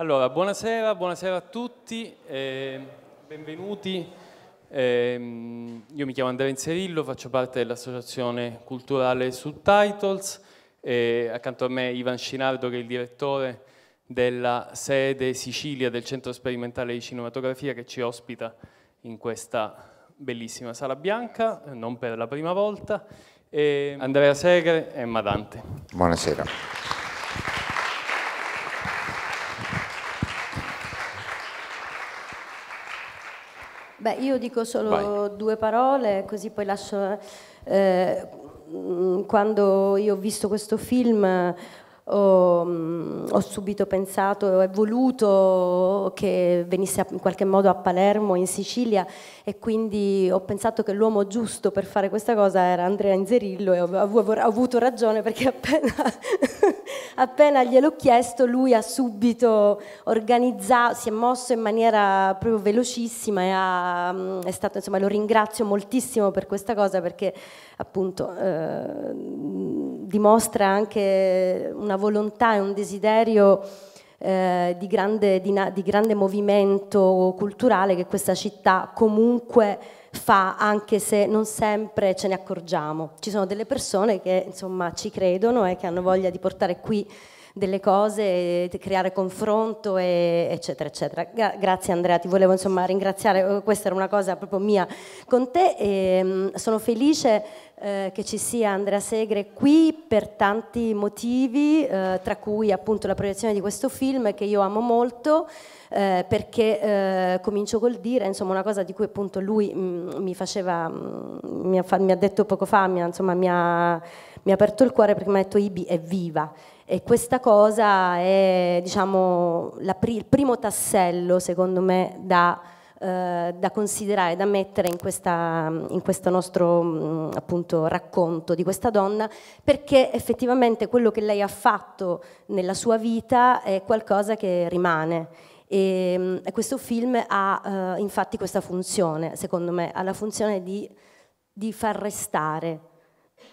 Allora, buonasera, buonasera a tutti, eh, benvenuti. Eh, io mi chiamo Andrea Inserillo, faccio parte dell'associazione culturale Subtitles. Eh, accanto a me Ivan Scinardo che è il direttore della sede Sicilia del Centro Sperimentale di Cinematografia che ci ospita in questa bellissima sala bianca, non per la prima volta. Ehm, Andrea Segre e Madante. Buonasera. Beh, io dico solo Vai. due parole, così poi lascio... Eh, mm, quando io ho visto questo film eh, ho, mm, ho, subito pensato e voluto che venisse in qualche modo a Palermo, in Sicilia, e quindi ho pensato che l'uomo giusto per fare questa cosa era Andrea Inzerillo e ho, ho, ho avuto ragione perché appena appena gliel'ho chiesto lui ha subito organizzato, si è mosso in maniera proprio velocissima e ha, mm, è stato, insomma, lo ringrazio moltissimo per questa cosa perché appunto eh, dimostra anche una volontà e un desiderio eh, di, grande, di, di, grande, movimento culturale che questa città comunque fa anche se non sempre ce ne accorgiamo. Ci sono delle persone che insomma ci credono e che hanno voglia di portare qui delle cose, eh, creare confronto, e, eccetera, eccetera. Gra grazie Andrea, ti volevo insomma ringraziare, eh, questa era una cosa proprio mia con te e ehm, mh, sono felice eh, che ci sia Andrea Segre qui per tanti motivi, eh, tra cui appunto la proiezione di questo film che io amo molto. Eh, perché eh, comincio col dire insomma una cosa di cui appunto lui mh, mm, mi faceva mh, mm, mi, ha fa mi ha, detto poco fa mi ha, insomma mi ha mi ha aperto il cuore perché mi ha detto Ibi è viva e questa cosa è diciamo, pri il primo tassello, secondo me, da, eh, da considerare, da mettere in, questa, in questo nostro mm, appunto, racconto di questa donna, perché effettivamente quello che lei ha fatto nella sua vita è qualcosa che rimane. E, mm, e questo film ha eh, infatti questa funzione, secondo me, ha la funzione di, di far restare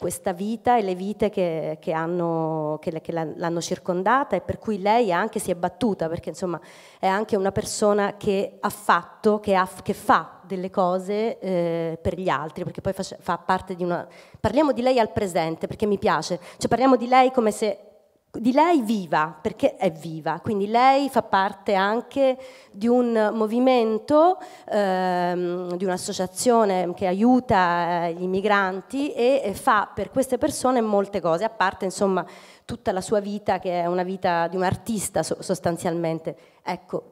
questa vita e le vite che, che, hanno, che, che l'hanno circondata e per cui lei anche si è battuta, perché insomma è anche una persona che ha fatto, che, ha, fa delle cose eh, per gli altri, perché poi fa, fa parte di una... Parliamo di lei al presente, perché mi piace, cioè parliamo di lei come se di lei viva, perché è viva, quindi lei fa parte anche di un movimento, ehm, di un'associazione che aiuta eh, gli immigranti e, fa per queste persone molte cose, a parte insomma tutta la sua vita che è una vita di un artista sostanzialmente. Ecco,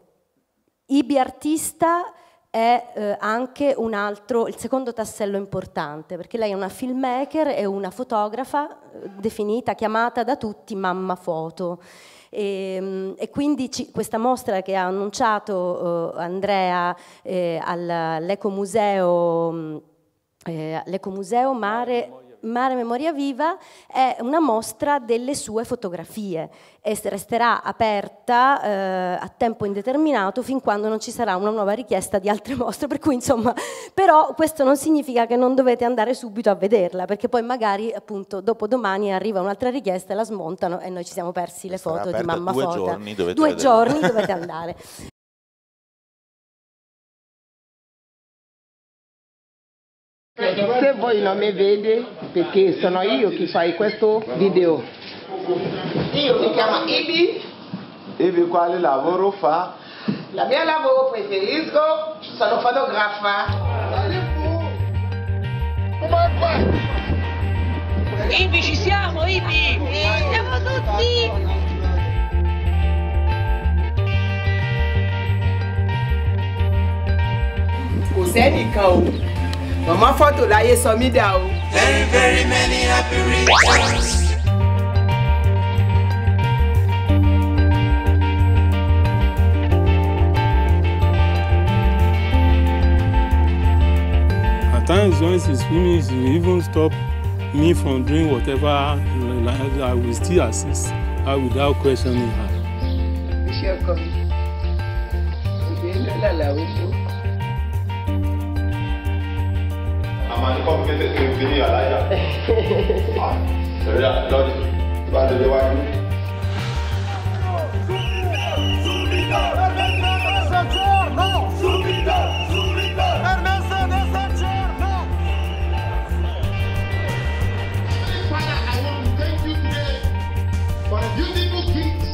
Ibi artista è eh, anche un altro, il secondo tassello importante, perché lei è una filmmaker e una fotografa eh, definita, chiamata da tutti mamma foto. E, ehm, e, quindi ci, questa mostra che ha annunciato uh, Andrea eh, all'Ecomuseo mm, eh, Mare Mare Memoria Viva è una mostra delle sue fotografie e resterà aperta eh, a tempo indeterminato fin quando non ci sarà una nuova richiesta di altre mostre, per cui insomma, però questo non significa che non dovete andare subito a vederla, perché poi magari appunto dopo domani arriva un'altra richiesta e la smontano e noi ci siamo persi le sarà foto di mamma due foto. Giorni due giorni dovete andare. Se voi non mi vedete, perché sono io che fai questo video. Io mi chiamo Ibi. Ibi quale lavoro fa? La mia lavoro preferisco sono fotografa. Ibi ci siamo, Ibi! Ci siamo tutti! Cos'è di cavolo? màmá fọ́tò láyé sọ mí dà o. very very many happy returns. At times when she screams, she even stop me from doing whatever I will still assist her without questioning her. Iṣẹ́ ọkọ mi, òbí lọ́la làwọn fún. máa ní kọ́mpútẹ́tẹ̀ tó fi ní àláyà. Ṣèlú lọ́dún tó bá délé wájú. Beautiful kids.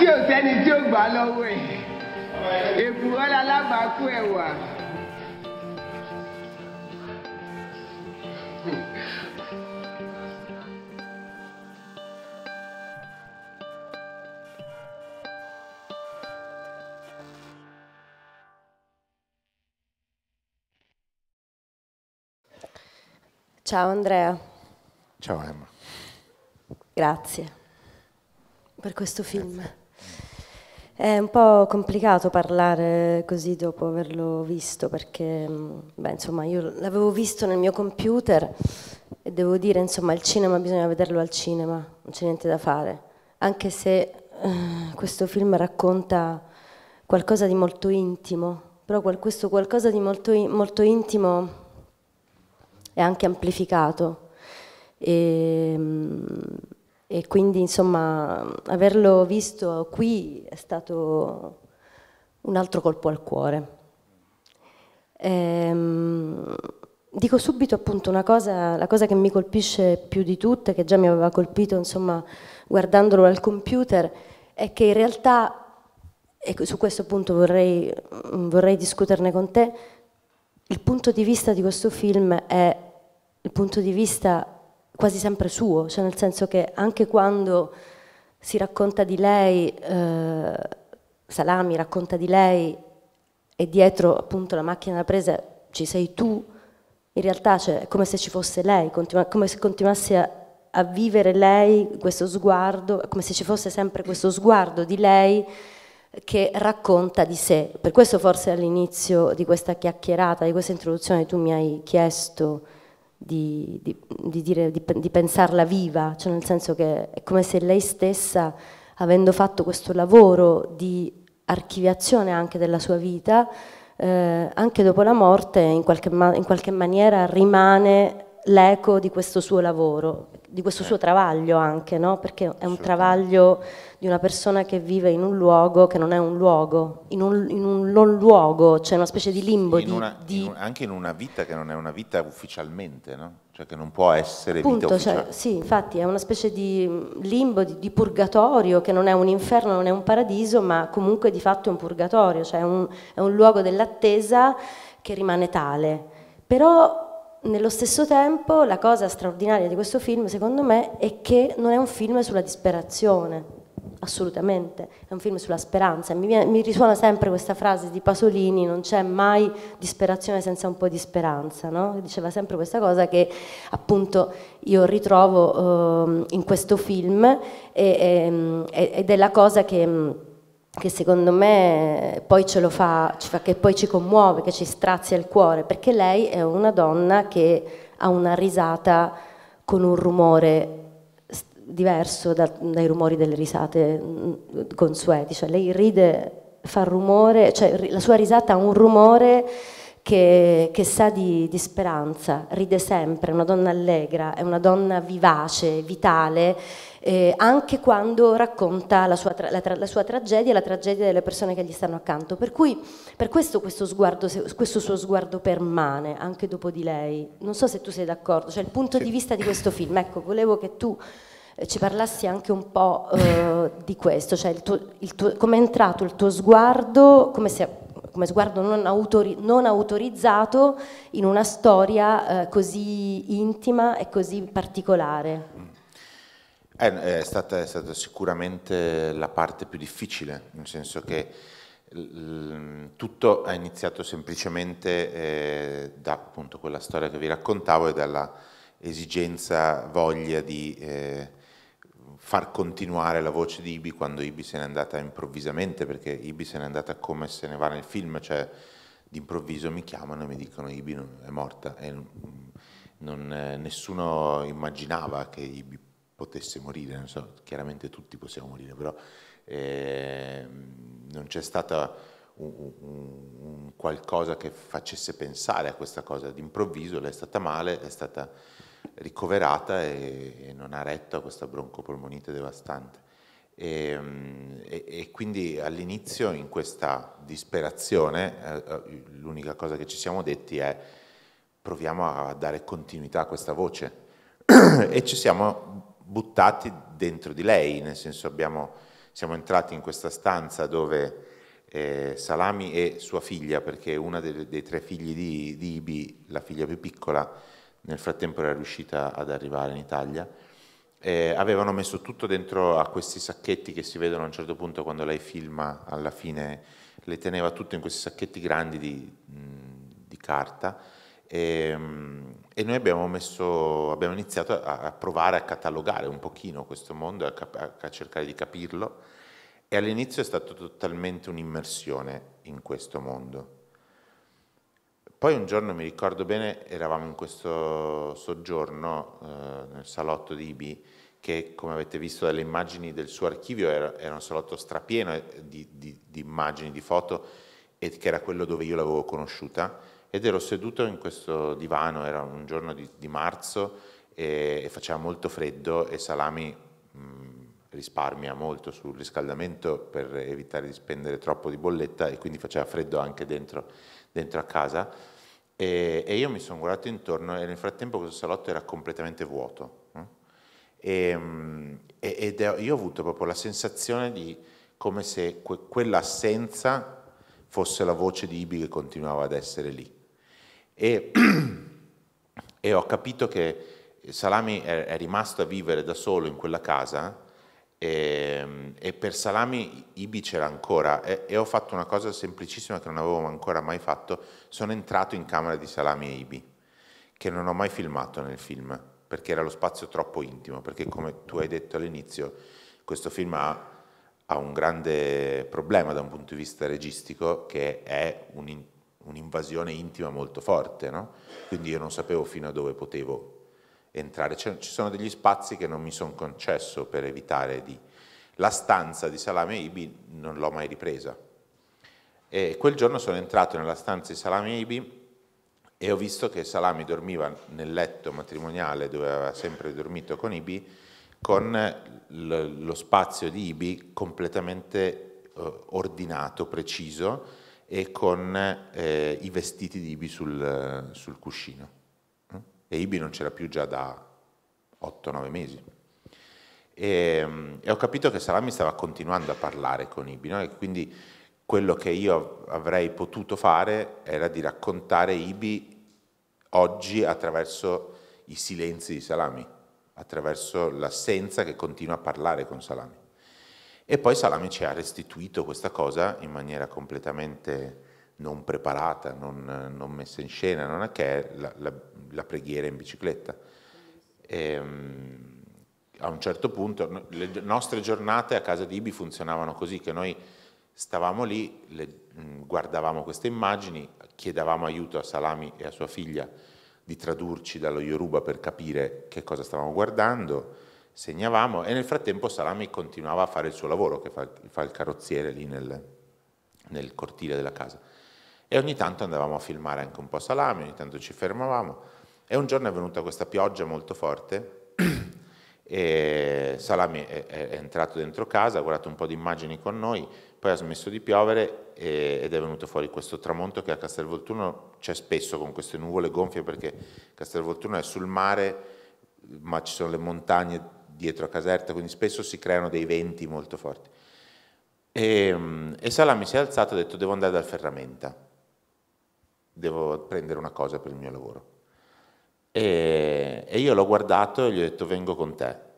Tí o sẹ́ni tí o gbà lọ́wọ́ ẹ̀. ìwọ lálágbàákú ẹwà. Ciao Andrea. Ciao Emma. Grazie per questo film. Grazie. È un po' complicato parlare così dopo averlo visto perché, mm, beh, insomma, io l'avevo visto nel mio computer e devo dire, insomma, il cinema bisogna vederlo al cinema, non c'è niente da fare, anche se eh, questo film racconta qualcosa di molto intimo, però questo qualcosa di molto, molto intimo è anche amplificato. E, mm, e quindi insomma averlo visto qui è stato un altro colpo al cuore. Ehm, dico subito appunto una cosa, la cosa che mi colpisce più di tutte, che già mi aveva colpito insomma guardandolo al computer, è che in realtà, e su questo punto vorrei, mm, vorrei discuterne con te, il punto di vista di questo film è il punto di vista quasi sempre suo, cioè nel senso che anche quando si racconta di lei, eh, Salami racconta di lei e dietro appunto la macchina da presa ci sei tu, in realtà cioè, è come se ci fosse lei, continua, come se continuasse a, a, vivere lei questo sguardo, come se ci fosse sempre questo sguardo di lei che racconta di sé. Per questo forse all'inizio di questa chiacchierata, di questa introduzione tu mi hai chiesto di, di, di, dire, di, pensarla viva, cioè nel senso che è come se lei stessa, avendo fatto questo lavoro di archiviazione anche della sua vita, eh, anche dopo la morte in qualche, in qualche maniera rimane l'eco di questo suo lavoro, di questo eh. suo certo. travaglio anche, no? perché è un certo. travaglio di una persona che vive in un luogo che non è un luogo, in un, in un non luogo, cioè una specie di limbo. Di, una, di... In un, anche in una vita che non è una vita ufficialmente, no? cioè che non può essere Punto, vita ufficiale. Cioè, sì, infatti è una specie di mm, limbo, di, di, purgatorio, che non è un inferno, non è un paradiso, ma comunque di fatto è un purgatorio, cioè è un, è un luogo dell'attesa che rimane tale. Però nello stesso tempo la cosa straordinaria di questo film, secondo me, è che non è un film sulla disperazione, assolutamente, è un film sulla speranza. Mi, viene, mi risuona sempre questa frase di Pasolini, non c'è mai disperazione senza un po' di speranza, no? diceva sempre questa cosa che appunto io ritrovo eh, in questo film e, ehm, e, ed è la cosa che che secondo me poi ce lo fa, che poi ci commuove, che ci strazia il cuore, perché lei è una donna che ha una risata con un rumore diverso da, dai rumori delle risate mm, consueti, cioè lei ride, fa rumore, cioè la sua risata ha un rumore che, che sa di, di, speranza, ride sempre, è una donna allegra, è una donna vivace, vitale, eh, anche quando racconta la sua, tra, la, tra, la sua, tragedia e la tragedia delle persone che gli stanno accanto. Per, cui, per questo questo, sguardo, questo suo sguardo permane, anche dopo di lei. Non so se tu sei d'accordo, cioè il punto sì. di vista di questo film. Ecco, volevo che tu eh, ci parlassi anche un po' eh, di questo, cioè come è entrato il tuo sguardo, come, se, come sguardo non, autori, non, autorizzato in una storia eh, così intima e così particolare. Mm. Eh, è stata, è stata, sicuramente la parte più difficile, nel senso che tutto è iniziato semplicemente eh, da appunto quella storia che vi raccontavo e dalla esigenza, voglia di eh, far continuare la voce di Ibi quando Ibi se n'è andata improvvisamente, perché Ibi se n'è andata come se ne va nel film, cioè d'improvviso mi chiamano e mi dicono Ibi è morta. E non, nessuno immaginava che Ibi potesse morire, so, chiaramente tutti possiamo morire, però eh, non c'è stata un, un qualcosa che facesse pensare a questa cosa. D'improvviso lei è stata male, è stata ricoverata e, e non ha retto a questa broncopolmonite devastante. E, mm, e, e, quindi all'inizio in questa disperazione eh, eh, l'unica cosa che ci siamo detti è proviamo a dare continuità a questa voce e ci siamo buttati dentro di lei, nel senso abbiamo, siamo entrati in questa stanza dove eh, Salami e sua figlia, perché una dei, dei tre figli di, di Ibi, la figlia più piccola, nel frattempo era riuscita ad arrivare in Italia. Eh, avevano messo tutto dentro a questi sacchetti che si vedono a un certo punto quando lei filma, alla fine le teneva tutto in questi sacchetti grandi di, di carta e, ehm, e noi abbiamo, messo, abbiamo iniziato a, provare a catalogare un pochino questo mondo, a, a, a cercare di capirlo e all'inizio è stata totalmente un'immersione in questo mondo poi un giorno, mi ricordo bene, eravamo in questo soggiorno eh, nel salotto di Ibi, che come avete visto dalle immagini del suo archivio era, era un salotto strapieno eh, di, di, di immagini, di foto, e che era quello dove io l'avevo conosciuta, ed ero seduto in questo divano, era un giorno di, di marzo, e, e, faceva molto freddo e Salami... Mh, mm, risparmia molto sul riscaldamento per evitare di spendere troppo di bolletta e quindi faceva freddo anche dentro, dentro a casa. E, e io mi sono guardato intorno e nel frattempo questo salotto era completamente vuoto. Ehm, e, ed io ho avuto proprio la sensazione di come se que, quell'assenza fosse la voce di Ibi che continuava ad essere lì. E, e ho capito che Salami è, è rimasto a vivere da solo in quella casa e, ehm, e per salami Ibi c'era ancora e, e, ho fatto una cosa semplicissima che non avevo ancora mai fatto, sono entrato in camera di salami e Ibi, che non ho mai filmato nel film, perché era lo spazio troppo intimo, perché come tu hai detto all'inizio, questo film ha, ha un grande problema da un punto di vista registico che è un, un'invasione intima molto forte, no? quindi io non sapevo fino a dove potevo entrare. ci sono degli spazi che non mi sono concesso per evitare di... La stanza di Salame Ibi non l'ho mai ripresa. E quel giorno sono entrato nella stanza di Salame Ibi e ho visto che Salami dormiva nel letto matrimoniale dove aveva sempre dormito con Ibi, con lo spazio di Ibi completamente eh, ordinato, preciso e con eh, i vestiti di Ibi sul, sul cuscino e Ibi non c'era più già da 8-9 mesi. E, e, ho capito che Salami stava continuando a parlare con Ibi, no? e quindi quello che io avrei potuto fare era di raccontare Ibi oggi attraverso i silenzi di Salami, attraverso l'assenza che continua a parlare con Salami. E poi Salami ci ha restituito questa cosa in maniera completamente non preparata, non, non, messa in scena, non è che è la, la, la preghiera in bicicletta. E, ehm, a un certo punto le nostre giornate a casa di Ibi funzionavano così, che noi stavamo lì, le, mm, guardavamo queste immagini, chiedevamo aiuto a Salami e a sua figlia di tradurci dallo Yoruba per capire che cosa stavamo guardando, segnavamo e nel frattempo Salami continuava a fare il suo lavoro, che fa, fa il carrozziere lì nel, nel cortile della casa e ogni tanto andavamo a filmare anche un po' salami, ogni tanto ci fermavamo e un giorno è venuta questa pioggia molto forte e Salami è, è, è entrato dentro casa, ha guardato un po' di immagini con noi, poi ha smesso di piovere e, ed è venuto fuori questo tramonto che a Castelvolturno c'è spesso con queste nuvole gonfie perché Castelvolturno è sul mare ma ci sono le montagne dietro a Caserta, quindi spesso si creano dei venti molto forti. E, ehm, e Salami si è alzato e ha detto devo andare dal ferramenta devo prendere una cosa per il mio lavoro. E, e io l'ho guardato e gli ho detto vengo con te.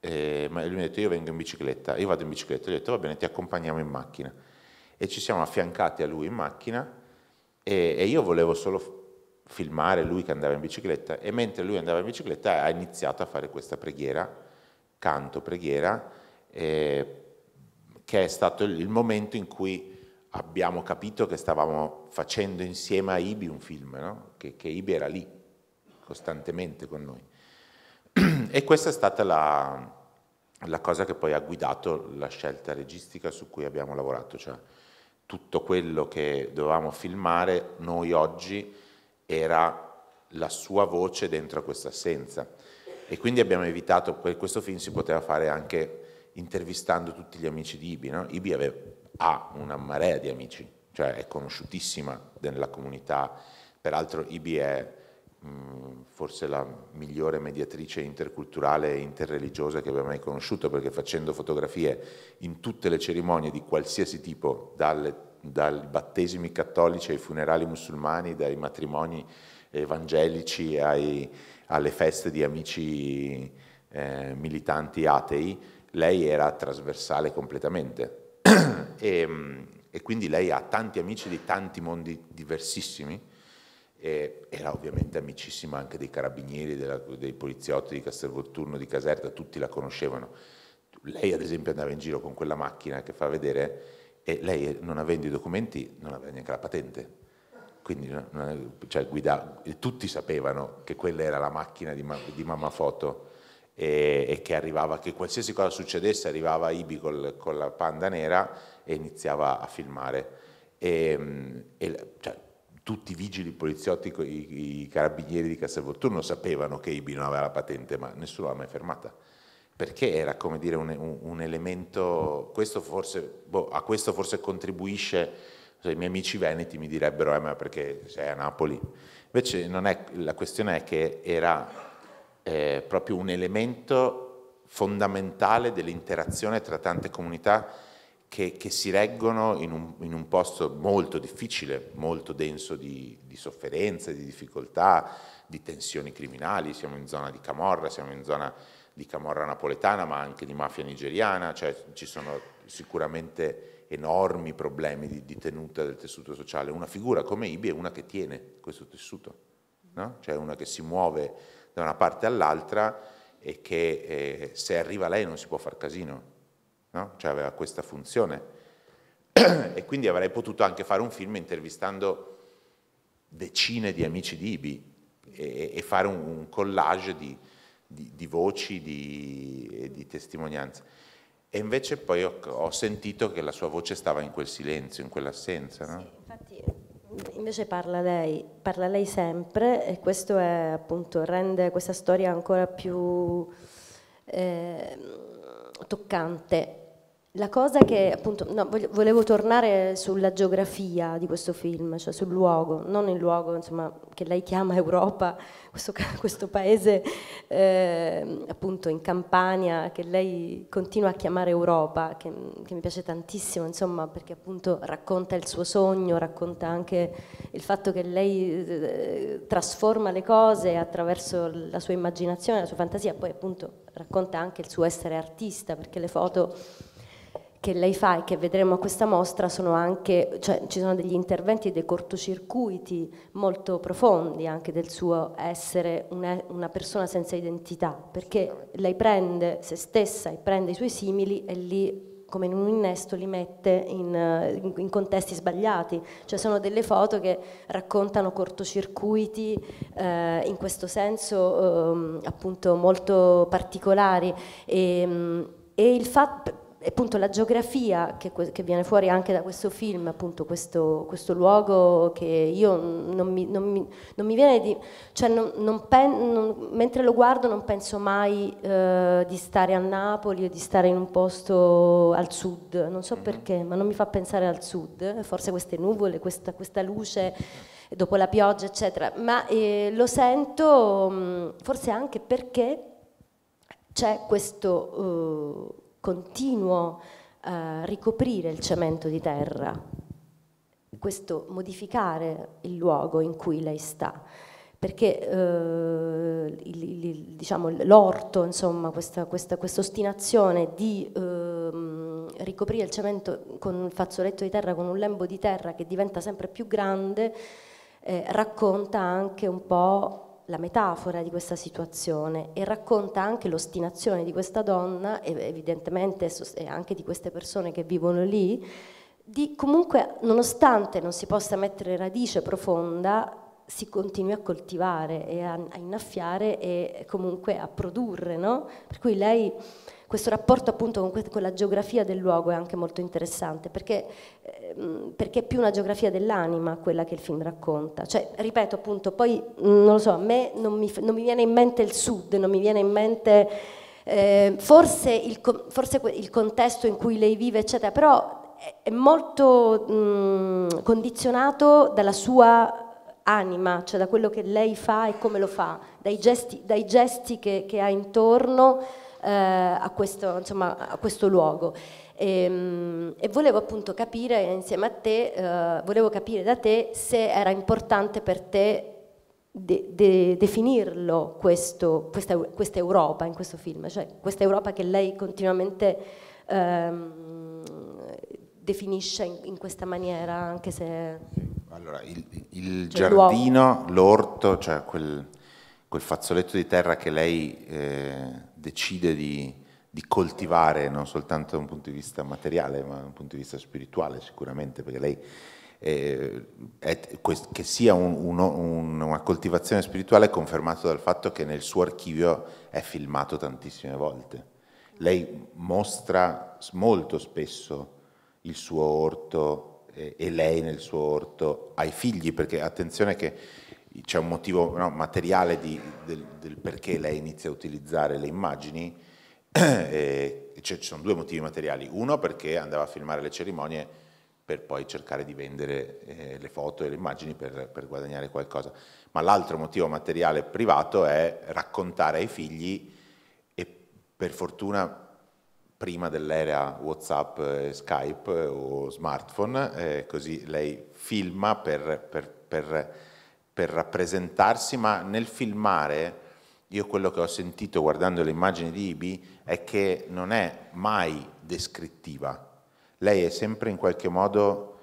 E, ma lui mi ha detto io vengo in bicicletta, io vado in bicicletta, gli ho detto va bene ti accompagniamo in macchina. E ci siamo affiancati a lui in macchina e, e io volevo solo filmare lui che andava in bicicletta e mentre lui andava in bicicletta ha iniziato a fare questa preghiera, canto preghiera, eh, che è stato il momento in cui abbiamo capito che stavamo facendo insieme a Ibi un film, no? che, che, Ibi era lì costantemente con noi. E questa è stata la, la, cosa che poi ha guidato la scelta registica su cui abbiamo lavorato, cioè tutto quello che dovevamo filmare noi oggi era la sua voce dentro a questa assenza. E quindi abbiamo evitato, questo film si poteva fare anche intervistando tutti gli amici di Ibi, no? Ibi aveva ha una marea di amici, cioè è conosciutissima nella comunità, peraltro Ibi è mh, mm, forse la migliore mediatrice interculturale e interreligiosa che abbia mai conosciuto, perché facendo fotografie in tutte le cerimonie di qualsiasi tipo, dalle dai battesimi cattolici ai funerali musulmani, dai matrimoni evangelici ai, alle feste di amici eh, militanti atei, lei era trasversale completamente e, ehm, e, quindi lei ha tanti amici di tanti mondi diversissimi, era ovviamente amicissima anche dei carabinieri, della, dei poliziotti di Castelvolturno, di Caserta, tutti la conoscevano. Lei ad esempio andava in giro con quella macchina che fa vedere e lei non avendo i documenti non aveva neanche la patente. Quindi cioè, guida, tutti sapevano che quella era la macchina di, di mamma foto e, e che arrivava, che qualsiasi cosa succedesse arrivava Ibi col, con la panda nera e iniziava a filmare. E, e, cioè, tutti i vigili, poliziotti, i, i carabinieri di Castelvolturno sapevano che Ibi non aveva la patente, ma nessuno l'ha mai fermata perché era come dire un, un elemento, questo forse, boh, a questo forse contribuisce, cioè, i miei amici veneti mi direbbero eh, ma perché sei a Napoli, invece è, la questione è che era eh, proprio un elemento fondamentale dell'interazione tra tante comunità che, che si reggono in un, in un, posto molto difficile, molto denso di, di sofferenze, di difficoltà, di tensioni criminali, siamo in zona di Camorra, siamo in zona di Camorra napoletana, ma anche di mafia nigeriana, cioè ci sono sicuramente enormi problemi di, di tenuta del tessuto sociale. Una figura come Ibi è una che tiene questo tessuto, no? cioè una che si muove da una parte all'altra e che eh, se arriva lei non si può far casino, no? cioè aveva questa funzione. e quindi avrei potuto anche fare un film intervistando decine di amici di Ibi e, e fare un, un collage di, di, di, voci, di, di testimonianze. E invece poi ho, ho, sentito che la sua voce stava in quel silenzio, in quell'assenza. No? Sì, infatti invece parla lei, parla lei sempre e questo è, appunto, rende questa storia ancora più eh, toccante la cosa che appunto no, volevo tornare sulla geografia di questo film, cioè sul luogo, non il luogo insomma, che lei chiama Europa, questo, questo paese eh, appunto in Campania che lei continua a chiamare Europa, che, che mi piace tantissimo insomma, perché appunto racconta il suo sogno, racconta anche il fatto che lei eh, trasforma le cose attraverso la sua immaginazione, la sua fantasia, poi appunto racconta anche il suo essere artista perché le foto che lei fa e che vedremo a questa mostra sono anche, cioè ci sono degli interventi e dei cortocircuiti molto profondi anche del suo essere una, una persona senza identità, perché lei prende se stessa e prende i suoi simili e li come in un innesto li mette in, in, in, contesti sbagliati, cioè sono delle foto che raccontano cortocircuiti eh, in questo senso eh, appunto molto particolari e, ehm, e il fatto appunto la geografia che, che, viene fuori anche da questo film, appunto questo, questo luogo che io non mi, non mi, non mi viene di... Cioè non, pen, mentre lo guardo non penso mai eh, di stare a Napoli o di stare in un posto al sud, non so mm-hmm. perché, ma non mi fa pensare al sud, forse queste nuvole, questa, questa luce dopo la pioggia, eccetera, ma eh, lo sento mm, forse anche perché c'è questo... Eh, continuo eh, ricoprire il cemento di terra, questo modificare il luogo in cui lei sta, perché eh, il, il, diciamo, l'orto, insomma, questa, questa ostinazione di eh, ricoprire il cemento con un fazzoletto di terra, con un lembo di terra che diventa sempre più grande, eh, racconta anche un po' la metafora di questa situazione e racconta anche l'ostinazione di questa donna, e evidentemente anche di queste persone che vivono lì, di comunque, nonostante non si possa mettere radice profonda, si continui a coltivare e a, a innaffiare e comunque a produrre, no? Per cui lei, questo rapporto appunto con, que con, la geografia del luogo è anche molto interessante, perché, ehm, perché è più una geografia dell'anima quella che il film racconta. Cioè, ripeto appunto, poi mm, non lo so, a me non mi, non mi viene in mente il sud, non mi viene in mente... Eh, forse, il, forse il contesto in cui lei vive, eccetera, però è molto mh, mm, condizionato dalla sua anima, cioè da quello che lei fa e come lo fa, dai gesti, dai gesti che, che, ha intorno eh, a, questo, insomma, a, questo, luogo. E, ehm, e, volevo appunto capire insieme a te, eh, volevo capire da te se era importante per te de, de, definirlo questo, questa, questa, Europa in questo film, cioè questa Europa che lei continuamente ehm, definisce in, in, questa maniera, anche se... Allora, il, il cioè, giardino, l'orto, cioè quel, quel, fazzoletto di terra che lei eh, decide di, di, coltivare, non soltanto da un punto di vista materiale, ma da un punto di vista spirituale sicuramente, perché lei eh, è, che sia un, un, un, una coltivazione spirituale è confermato dal fatto che nel suo archivio è filmato tantissime volte. Lei mostra molto spesso il suo orto e lei nel suo orto ai figli, perché attenzione che c'è un motivo no, materiale di, del, del, perché lei inizia a utilizzare le immagini, cioè, ci sono due motivi materiali, uno perché andava a filmare le cerimonie per poi cercare di vendere eh, le foto e le immagini per, per guadagnare qualcosa, ma l'altro motivo materiale privato è raccontare ai figli e per fortuna prima dell'era WhatsApp, eh, Skype eh, o smartphone, eh, così lei filma per, per, per, per, rappresentarsi, ma nel filmare io quello che ho sentito guardando le immagini di Ibi è che non è mai descrittiva, lei è sempre in qualche modo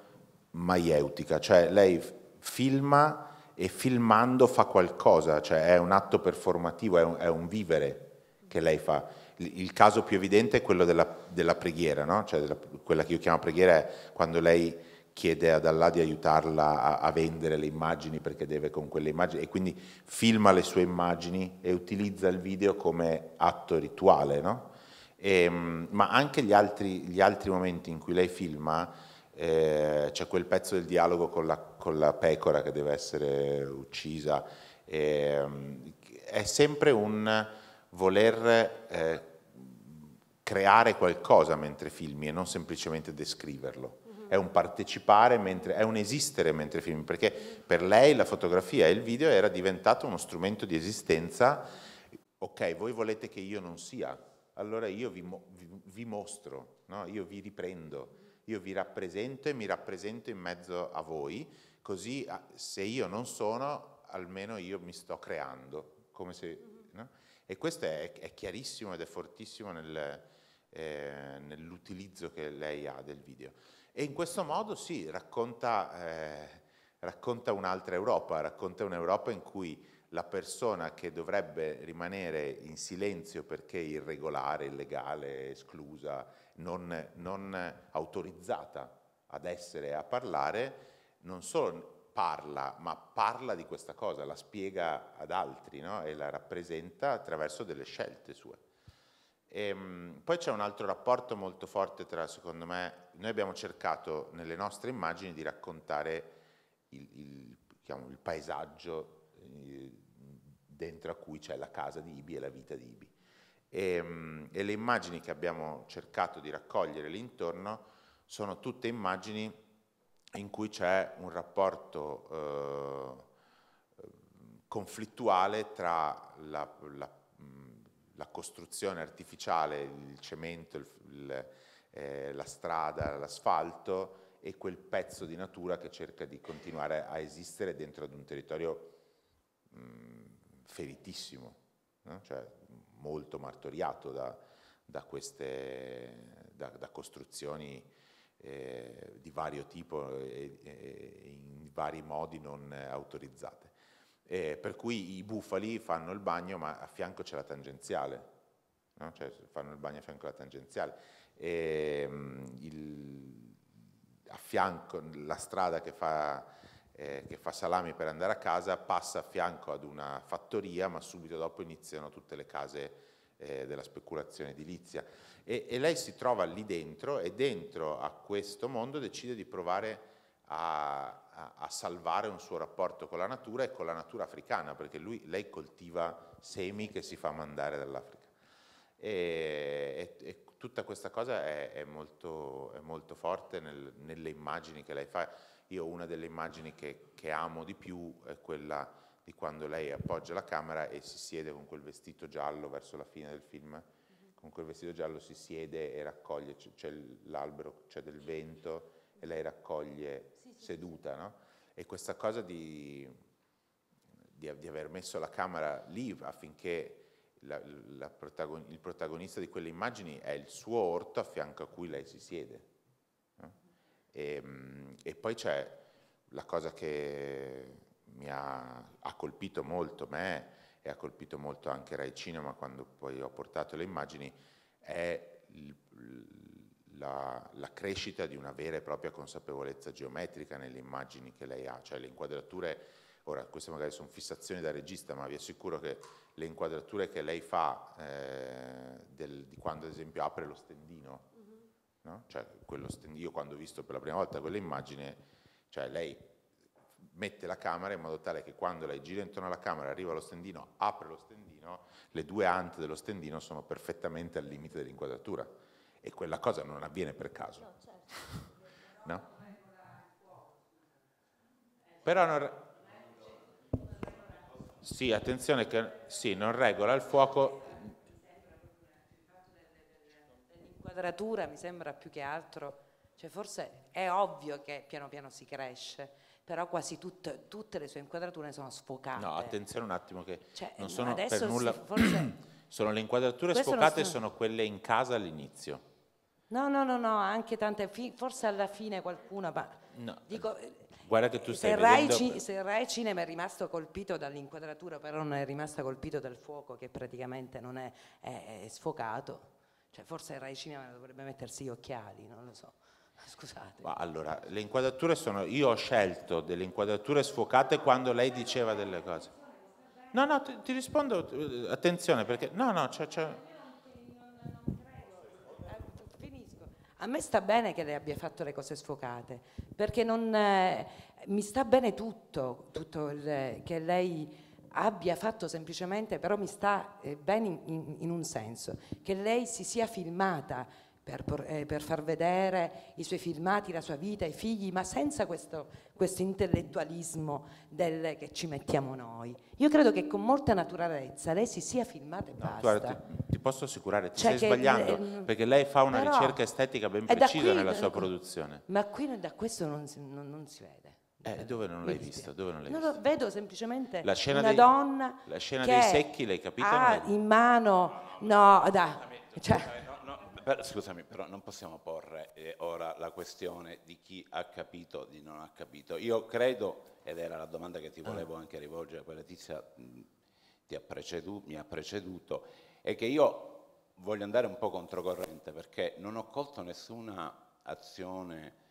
maieutica, cioè lei filma e filmando fa qualcosa, cioè è un atto performativo, è un, è un vivere che lei fa il caso più evidente è quello della, della preghiera, no? cioè della, quella che io chiamo preghiera è quando lei chiede ad Allah di aiutarla a, a, vendere le immagini perché deve con quelle immagini e quindi filma le sue immagini e utilizza il video come atto rituale, no? e, ehm, ma anche gli altri, gli altri, momenti in cui lei filma eh, c'è quel pezzo del dialogo con la, con la pecora che deve essere uccisa, e, ehm, è sempre un voler eh, creare qualcosa mentre filmi e non semplicemente descriverlo. Mhm. È un partecipare, mentre, è un esistere mentre filmi, perché per lei la fotografia e il video era diventato uno strumento di esistenza. Ok, voi volete che io non sia, allora io vi, mo vi, vi mostro, no? io vi riprendo, io vi rappresento e mi rappresento in mezzo a voi, così ah, se io non sono, almeno io mi sto creando, come se mhm. E questo è, è chiarissimo ed è fortissimo nel, eh, nell'utilizzo che lei ha del video. E in questo modo sì, racconta, eh, racconta un'altra Europa, racconta un'Europa in cui la persona che dovrebbe rimanere in silenzio perché irregolare, illegale, esclusa, non, non autorizzata ad essere e a parlare, non solo parla, ma parla di questa cosa, la spiega ad altri no? e la rappresenta attraverso delle scelte sue. E, ehm, poi c'è un altro rapporto molto forte tra, secondo me, noi abbiamo cercato nelle nostre immagini di raccontare il, il, diciamo, il paesaggio eh, dentro a cui c'è la casa di Ibi e la vita di Ibi. E, ehm, e le immagini che abbiamo cercato di raccogliere l'intorno sono tutte immagini in cui c'è un rapporto eh, conflittuale tra la, la, la, costruzione artificiale, il cemento, il, il, eh, la strada, l'asfalto e quel pezzo di natura che cerca di continuare a esistere dentro ad un territorio mh, feritissimo, no? cioè molto martoriato da, da queste da, da costruzioni eh, di vario tipo e, e, in vari modi non autorizzate. Eh, per cui i bufali fanno il bagno ma a fianco c'è la tangenziale, no? cioè fanno il bagno a fianco alla tangenziale. E, ehm, il, a fianco la strada che fa, eh, che fa, salami per andare a casa passa a fianco ad una fattoria ma subito dopo iniziano tutte le case eh, della speculazione edilizia. E, e, lei si trova lì dentro e dentro a questo mondo decide di provare a, a, a salvare un suo rapporto con la natura e con la natura africana, perché lui, lei coltiva semi che si fa mandare dall'Africa. E, e, e, tutta questa cosa è, è, molto, è molto, forte nel, nelle immagini che lei fa. Io una delle immagini che, che amo di più è quella di quando lei appoggia la camera e si siede con quel vestito giallo verso la fine del film, mm-hmm. con quel vestito giallo si siede e raccoglie, c'è l'albero, c'è del vento e lei raccoglie sì, sì, seduta, no? E questa cosa di, di, di, aver messo la camera lì affinché la, la protagon, il protagonista di quelle immagini è il suo orto a fianco a cui lei si siede. No? Mm-hmm. E, ehm, e poi c'è la cosa che mi ha, ha colpito molto me e ha colpito molto anche Rai Cinema quando poi ho portato le immagini, è la, la, crescita di una vera e propria consapevolezza geometrica nelle immagini che lei ha, cioè le inquadrature, ora queste magari sono fissazioni da regista, ma vi assicuro che le inquadrature che lei fa eh, del, di quando ad esempio apre lo stendino, mm -hmm. no? cioè, io quando ho visto per la prima volta quell'immagine, cioè lei mette la camera in modo tale che quando lei gira intorno alla camera, arriva allo stendino, apre lo stendino, le due ante dello stendino sono perfettamente al limite dell'inquadratura e quella cosa non avviene per caso. No? Certo. no? Però non... Sì, attenzione che sì, non regola il fuoco. L'inquadratura mi sembra più che altro, cioè forse è ovvio che piano piano si cresce, però quasi tutte, tutte le sue inquadrature sono sfocate. No, attenzione un attimo che cioè, non sono per nulla... Si, forse... sono le inquadrature Questo sfocate sono... sono quelle in casa all'inizio. No, no, no, no, anche tante, forse alla fine qualcuna, ma no. dico, eh, Guarda che tu stai se Rai, vedendo... se Rai Cinema è rimasto colpito dall'inquadratura, però non è rimasto colpito dal fuoco che praticamente non è, è, è sfocato, cioè forse Rai Cinema dovrebbe mettersi gli occhiali, non lo so. Ah, scusate. Ma allora, le inquadrature sono... Io ho scelto delle inquadrature sfocate quando lei diceva delle cose. No, no, ti, ti rispondo, eh, attenzione, perché... No, no, c'è... c'è... A me sta bene che lei abbia fatto le cose sfocate, perché non, eh, mi sta bene tutto, tutto il, che lei abbia fatto semplicemente, però mi sta eh, bene in, in, un senso, che lei si sia filmata per, eh, per, far vedere i suoi filmati, la sua vita, i figli, ma senza questo, questo intellettualismo del che ci mettiamo noi. Io credo che con molta naturalezza lei si sia filmata e no, basta. Guarda, ti, ti, posso assicurare, ti cioè stai sbagliando, l- eh, mm, perché lei fa una però, ricerca estetica ben precisa qui, nella sua produzione. Ma qui da questo non si, non, non si vede. Eh, dove non l'hai vista? Dove non l'hai vista? visto? vedo semplicemente la scena una dei, donna. La scena dei secchi, l'hai capita? Ha in mano, no, dai. Cioè, però, scusami, però non possiamo porre eh, ora la questione di chi ha capito e di non ha capito. Io credo, ed era la domanda che ti eh. volevo anche rivolgere, quella tizia ti ha preceduto, mi ha preceduto, è che io voglio andare un po' controcorrente perché non ho colto nessuna azione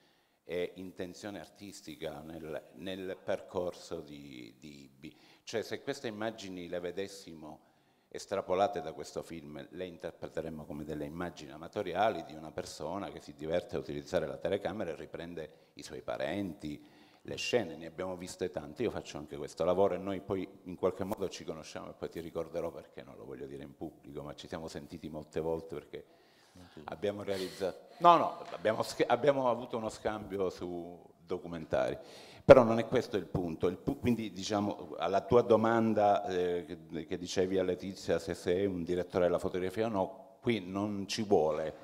e intenzione artistica nel, nel percorso di, di Ibi. Cioè se queste immagini le vedessimo estrapolate da questo film le interpreteremmo come delle immagini amatoriali di una persona che si diverte a utilizzare la telecamera e riprende i suoi parenti, le scene, ne abbiamo viste tante, io faccio anche questo lavoro e noi poi in qualche modo ci conosciamo e poi ti ricorderò perché non lo voglio dire in pubblico, ma ci siamo sentiti molte volte perché abbiamo realizzato... No, no, abbiamo, abbiamo avuto uno scambio su documentari. Però non è questo il punto, il pu quindi diciamo, alla tua domanda eh, che dicevi a Letizia se sei un direttore della fotografia o no, qui non ci vuole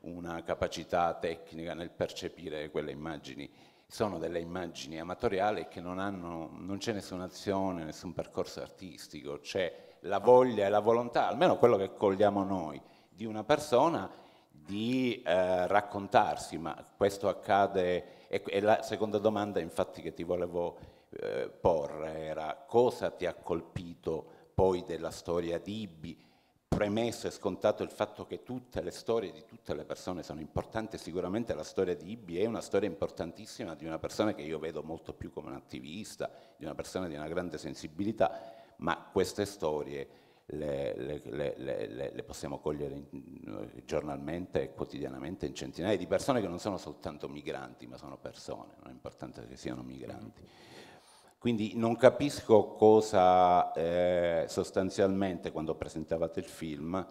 una capacità tecnica nel percepire quelle immagini, sono delle immagini amatoriali che non hanno, non c'è nessuna azione, nessun percorso artistico, c'è la voglia e la volontà, almeno quello che cogliamo noi, di una persona di eh, raccontarsi, ma questo accade e, e la seconda domanda infatti che ti volevo eh, porre era cosa ti ha colpito poi della storia di Ibi, premesso e scontato il fatto che tutte le storie di tutte le persone sono importanti, sicuramente la storia di Ibi è una storia importantissima di una persona che io vedo molto più come un attivista, di una persona di una grande sensibilità, ma queste storie le, le, le, le possiamo cogliere in, giornalmente e quotidianamente in centinaia di persone che non sono soltanto migranti, ma sono persone, non è importante che siano migranti. Quindi non capisco cosa eh, sostanzialmente quando presentavate il film,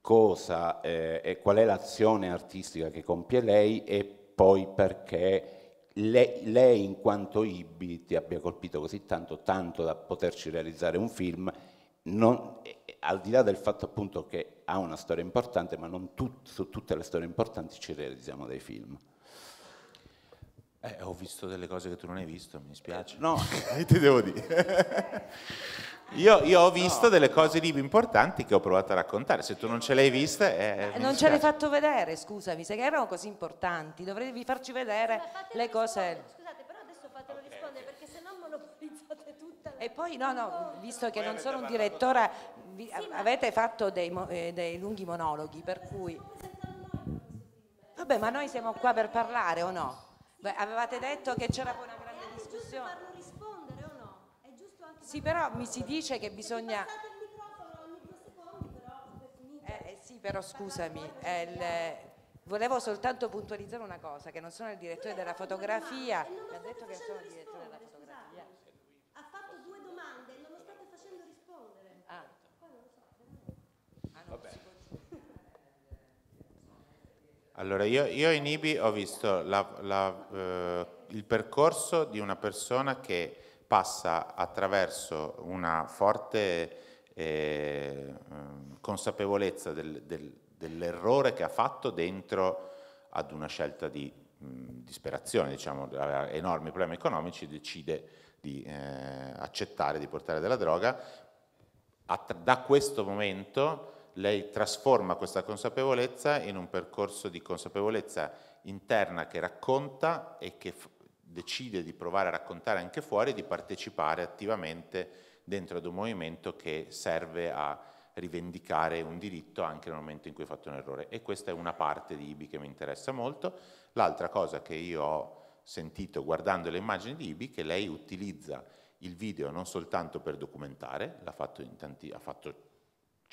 cosa eh, e qual è l'azione artistica che compie lei e poi perché lei, lei in quanto Ibi ti abbia colpito così tanto, tanto da poterci realizzare un film non, al di là del fatto appunto che ha una storia importante, ma non tut, su tutte le storie importanti ci realizziamo dei film. Eh, ho visto delle cose che tu non hai visto, mi dispiace. No, ti devo dire. Io, io ho visto no. delle cose lì importanti che ho provato a raccontare, se tu non ce le hai viste... Eh, eh non ce l'hai fatto vedere, scusami, se erano così importanti, dovrei farci vedere le cose... E poi, no, no, visto che non sono un direttore, avete fatto dei, eh, dei lunghi monologhi, per cui... Vabbè, ma noi siamo qua per parlare o no? Beh, avevate detto che c'era poi una grande discussione. È giusto farlo rispondere o no? È giusto anche Sì, però mi si dice che bisogna eh, eh, sì, però scusami, il... volevo soltanto puntualizzare una cosa, che non sono il direttore della fotografia, mi ha detto che sono il direttore della fotografia. Allora, io, io in IBI ho visto la, la, eh, il percorso di una persona che passa attraverso una forte eh, eh consapevolezza del, del, dell'errore che ha fatto dentro ad una scelta di mh, disperazione, diciamo, aveva enormi problemi economici, decide di eh, accettare di portare della droga. Att- da questo momento lei trasforma questa consapevolezza in un percorso di consapevolezza interna che racconta e che decide di provare a raccontare anche fuori e di partecipare attivamente dentro ad un movimento che serve a rivendicare un diritto anche nel momento in cui ha fatto un errore. E questa è una parte di IBI che mi interessa molto. L'altra cosa che io ho sentito guardando le immagini di IBI è che lei utilizza il video non soltanto per documentare, l'ha fatto in tanti, ha fatto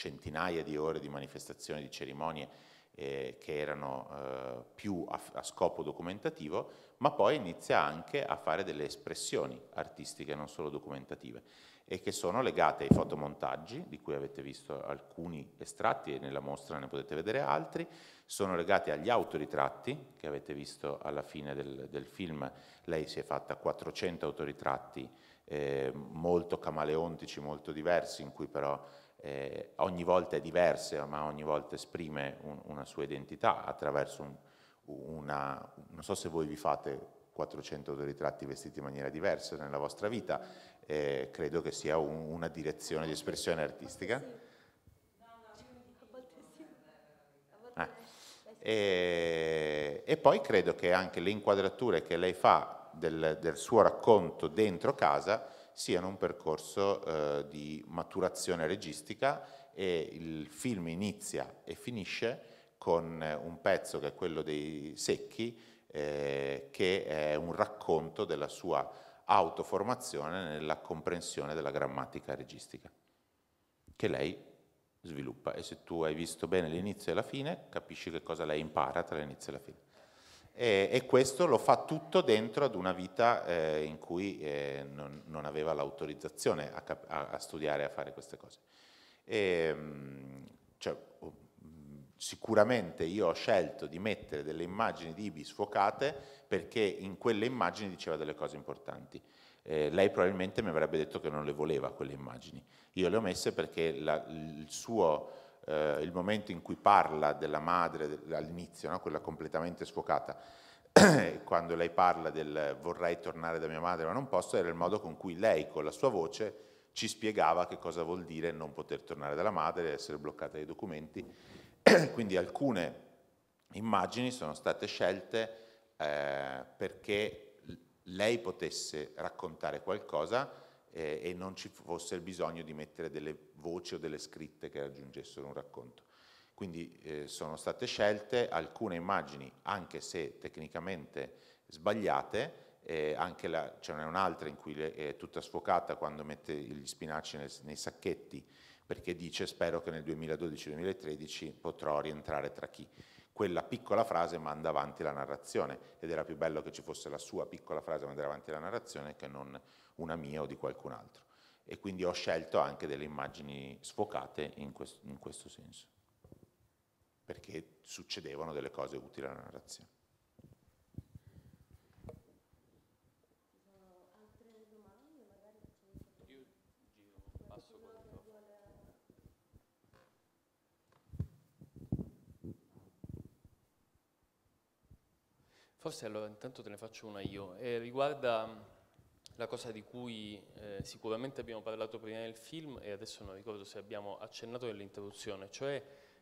centinaia di ore di manifestazioni, di cerimonie eh, che erano eh, più a, a, scopo documentativo, ma poi inizia anche a fare delle espressioni artistiche, non solo documentative, e che sono legate ai fotomontaggi, di cui avete visto alcuni estratti e nella mostra ne potete vedere altri, sono legate agli autoritratti, che avete visto alla fine del, del film, lei si è fatta 400 autoritratti eh, molto camaleontici, molto diversi, in cui però eh, ogni volta è diversa, ma ogni volta esprime un, una sua identità attraverso un, una... Non so se voi vi fate 400 ritratti vestiti in maniera diversa nella vostra vita, eh, credo che sia un, una direzione di espressione artistica. Ah. E, eh, e, poi credo che anche le inquadrature che lei fa del, del suo racconto dentro casa siano un percorso eh, di maturazione registica e il film inizia e finisce con eh, un pezzo che è quello dei secchi, eh, che è un racconto della sua autoformazione nella comprensione della grammatica registica, che lei sviluppa. E se tu hai visto bene l'inizio e la fine, capisci che cosa lei impara tra l'inizio e la fine e, e, questo lo fa tutto dentro ad una vita eh, in cui eh, non, non, aveva l'autorizzazione a, a, a, studiare, a fare queste cose. E, ehm, cioè, oh, sicuramente io ho scelto di mettere delle immagini di Ibi sfocate perché in quelle immagini diceva delle cose importanti. Eh, lei probabilmente mi avrebbe detto che non le voleva quelle immagini. Io le ho messe perché la, il suo eh, il momento in cui parla della madre all'inizio, no? quella completamente sfocata, quando lei parla del vorrei tornare da mia madre ma non posso, era il modo con cui lei con la sua voce ci spiegava che cosa vuol dire non poter tornare dalla madre, essere bloccata dai documenti. Quindi alcune immagini sono state scelte eh, perché lei potesse raccontare qualcosa eh, e non ci fosse il bisogno di mettere delle voci o delle scritte che raggiungessero un racconto. Quindi eh, sono state scelte alcune immagini, anche se tecnicamente sbagliate, eh, ce n'è un'altra in cui è tutta sfocata quando mette gli spinaci nel, nei sacchetti, perché dice spero che nel 2012-2013 potrò rientrare tra chi. Quella piccola frase manda avanti la narrazione ed era più bello che ci fosse la sua piccola frase a mandare avanti la narrazione che non una mia o di qualcun altro e quindi ho scelto anche delle immagini sfocate in, quest in questo senso, perché succedevano delle cose utili alla narrazione. Forse allora intanto te ne faccio una io, eh, riguarda la cosa di cui eh, sicuramente abbiamo parlato prima nel film e adesso non ricordo se abbiamo accennato nell'introduzione, cioè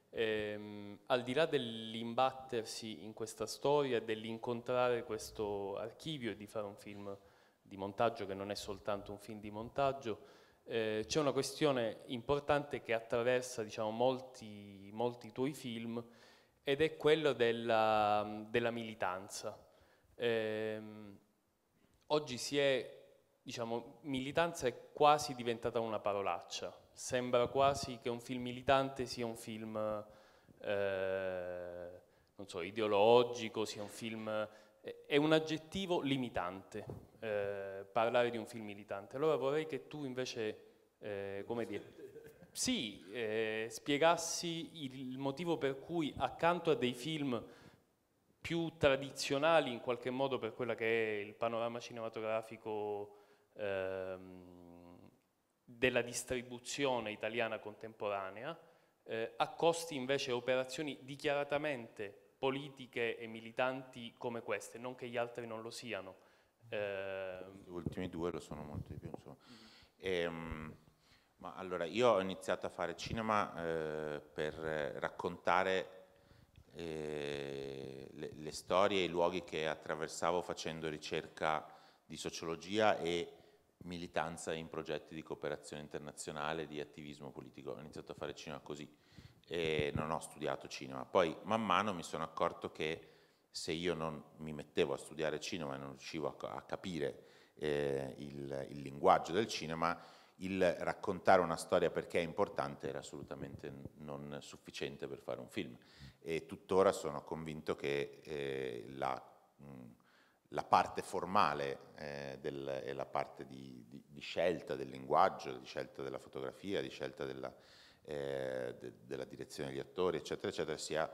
ehm, al di là dell'imbattersi in questa storia, dell'incontrare questo archivio e di fare un film di montaggio che non è soltanto un film di montaggio, eh, c'è una questione importante che attraversa diciamo, molti, molti, tuoi film ed è quella della, della militanza. Eh, oggi si è diciamo, militanza è quasi diventata una parolaccia, sembra quasi che un film militante sia un film, eh, so, ideologico, sia un film... È un aggettivo limitante eh, parlare di un film militante. Allora vorrei che tu invece, eh, come dire, sì, eh, spiegassi il motivo per cui accanto a dei film più tradizionali in qualche modo per quella che è il panorama cinematografico ehm, della distribuzione italiana contemporanea, eh, a costi invece operazioni dichiaratamente politiche e militanti come queste, non che gli altri non lo siano. Eh, Gli ultimi due lo sono molto di più. Ehm, ma allora, io ho iniziato a fare cinema eh, per raccontare eh, le, le, storie e i luoghi che attraversavo facendo ricerca di sociologia e militanza in progetti di cooperazione internazionale, di attivismo politico, ho iniziato a fare cinema così e non ho studiato cinema. Poi man mano mi sono accorto che se io non mi mettevo a studiare cinema e non riuscivo a, a capire eh, il, il linguaggio del cinema, il raccontare una storia perché è importante era assolutamente non sufficiente per fare un film e tuttora sono convinto che eh, la mh, la parte formale eh, del, e la parte di, di, di, scelta del linguaggio, di scelta della fotografia, di scelta della, eh, de, della direzione degli attori, eccetera, eccetera, sia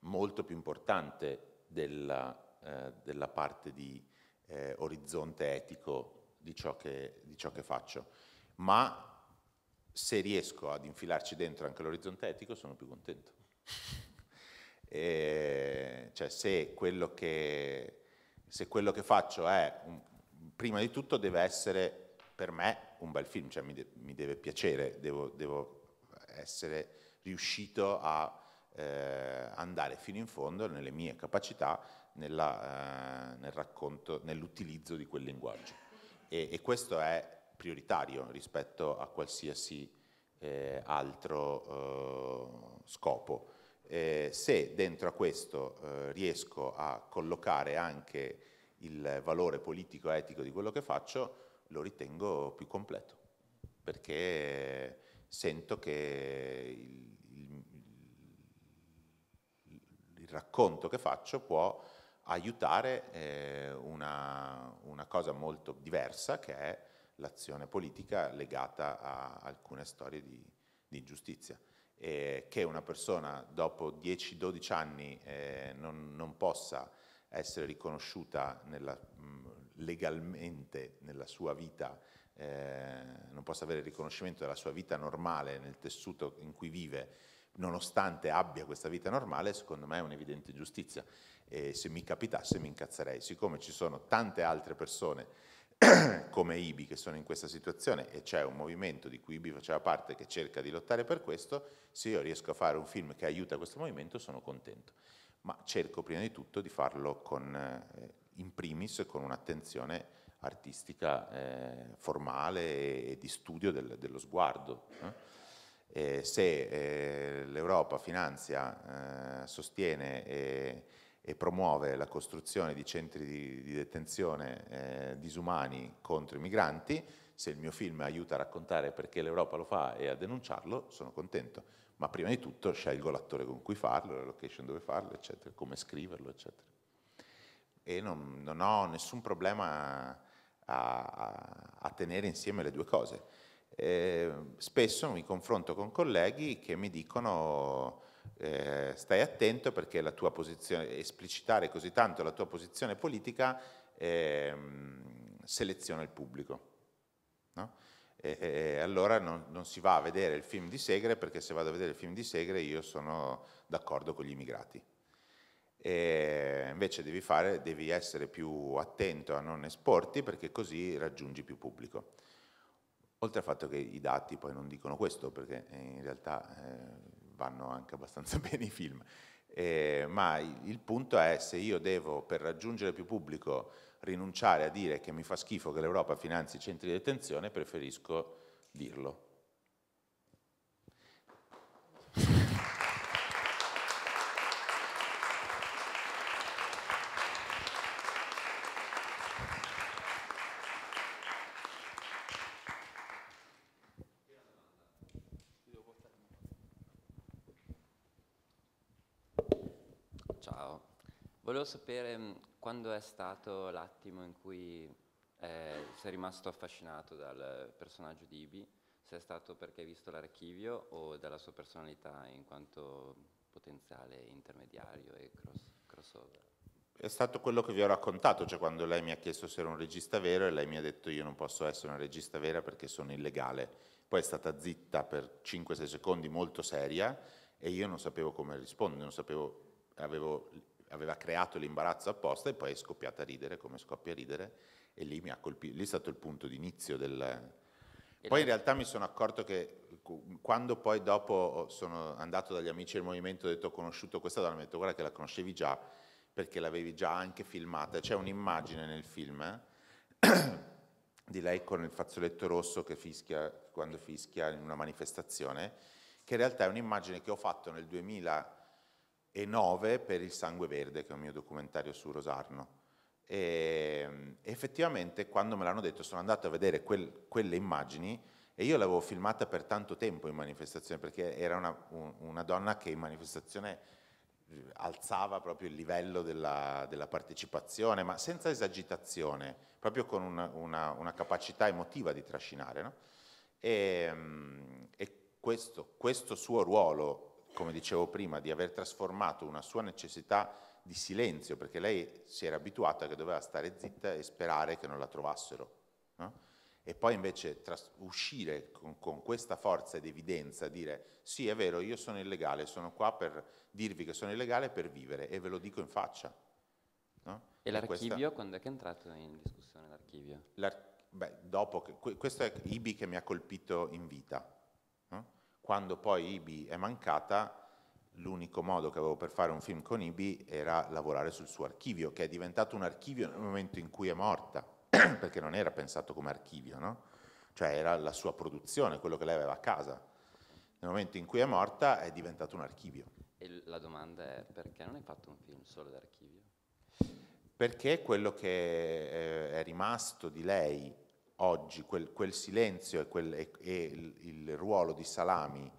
molto più importante della, eh, della parte di eh, orizzonte etico di ciò, che, di ciò che faccio. Ma se riesco ad infilarci dentro anche l'orizzonte etico sono più contento. e, eh, cioè se quello che se quello che faccio è, mm, prima di tutto deve essere per me un bel film, cioè mi, de mi deve piacere, devo, devo, essere riuscito a eh, andare fino in fondo nelle mie capacità, nella, eh, nel racconto, nell'utilizzo di quel linguaggio. E, e, questo è prioritario rispetto a qualsiasi eh, altro eh, scopo. Eh, se dentro a questo eh, riesco a collocare anche il valore politico e etico di quello che faccio, lo ritengo più completo, perché sento che il, il, il racconto che faccio può aiutare eh, una, una, cosa molto diversa che è l'azione politica legata a alcune storie di, di ingiustizia eh, che una persona dopo 10-12 anni eh, non, non, possa essere riconosciuta nella, legalmente nella sua vita, eh, non possa avere il riconoscimento della sua vita normale nel tessuto in cui vive, nonostante abbia questa vita normale, secondo me è un'evidente ingiustizia. E se mi capitasse mi incazzerei. Siccome ci sono tante altre persone come IBI che sono in questa situazione e c'è un movimento di cui IBI faceva parte che cerca di lottare per questo, se io riesco a fare un film che aiuta questo movimento sono contento, ma cerco prima di tutto di farlo con, eh, in primis con un'attenzione artistica eh, formale e di studio del, dello sguardo. Eh? se eh, l'Europa finanzia, eh, sostiene eh, e promuove la costruzione di centri di, di detenzione eh, disumani contro i migranti, se il mio film aiuta a raccontare perché l'Europa lo fa e a denunciarlo, sono contento. Ma prima di tutto scelgo l'attore con cui farlo, la location dove farlo, eccetera, come scriverlo, eccetera. E non, non ho nessun problema a, a, a, tenere insieme le due cose. Eh, spesso mi confronto con colleghi che mi dicono eh, stai attento perché la tua posizione, esplicitare così tanto la tua posizione politica eh, seleziona il pubblico. No? E, e, allora non, non, si va a vedere il film di Segre perché se vado a vedere il film di Segre io sono d'accordo con gli immigrati. E invece devi, fare, devi essere più attento a non esporti perché così raggiungi più pubblico. Oltre al fatto che i dati poi non dicono questo, perché eh, in realtà eh, vanno anche abbastanza bene i film. Eh, ma il punto è se io devo, per raggiungere più pubblico, rinunciare a dire che mi fa schifo che l'Europa finanzi i centri di detenzione, preferisco dirlo. sapere mm, quando è stato l'attimo in cui eh, sei rimasto affascinato dal personaggio di Ibi, se è stato perché hai visto l'archivio o dalla sua personalità in quanto potenziale intermediario e cross crossover. È stato quello che vi ho raccontato, cioè quando lei mi ha chiesto se ero un regista vero e lei mi ha detto io non posso essere una regista vera perché sono illegale. Poi è stata zitta per 5-6 secondi molto seria e io non sapevo come rispondere, non sapevo, avevo aveva creato l'imbarazzo apposta e poi è scoppiata a ridere come scoppia a ridere e lì mi ha colpito, lì è stato il punto d'inizio del... Poi in realtà mi sono accorto che quando poi dopo sono andato dagli amici del movimento e ho detto ho conosciuto questa donna, mi ha detto guarda che la conoscevi già perché l'avevi già anche filmata, c'è un'immagine nel film eh, di lei con il fazzoletto rosso che fischia quando fischia in una manifestazione, che in realtà è un'immagine che ho fatto nel 2000 e 9 per Il sangue verde, che è un mio documentario su Rosarno. E ehm, effettivamente quando me l'hanno detto sono andato a vedere quel, quelle immagini e io l'avevo filmata per tanto tempo in manifestazione perché era una, un, una donna che in manifestazione eh, alzava proprio il livello della, della partecipazione, ma senza esagitazione, proprio con una, una, una capacità emotiva di trascinare. No? E, ehm, e questo, questo suo ruolo come dicevo prima, di aver trasformato una sua necessità di silenzio, perché lei si era abituata che doveva stare zitta e sperare che non la trovassero. No? E poi invece uscire con, con, questa forza ed evidenza, dire sì è vero, io sono illegale, sono qua per dirvi che sono illegale per vivere e ve lo dico in faccia. No? E l'archivio, questa... quando è che è entrato in discussione l'archivio? Beh, dopo, que questo è Ibi che mi ha colpito in vita, quando poi Ibi è mancata, l'unico modo che avevo per fare un film con Ibi era lavorare sul suo archivio, che è diventato un archivio nel momento in cui è morta, perché non era pensato come archivio, no? cioè era la sua produzione, quello che lei aveva a casa. Nel momento in cui è morta è diventato un archivio. E la domanda è perché non hai fatto un film solo d'archivio? Perché quello che eh, è rimasto di lei oggi quel, quel silenzio e, quel, e, e il, il, ruolo di Salami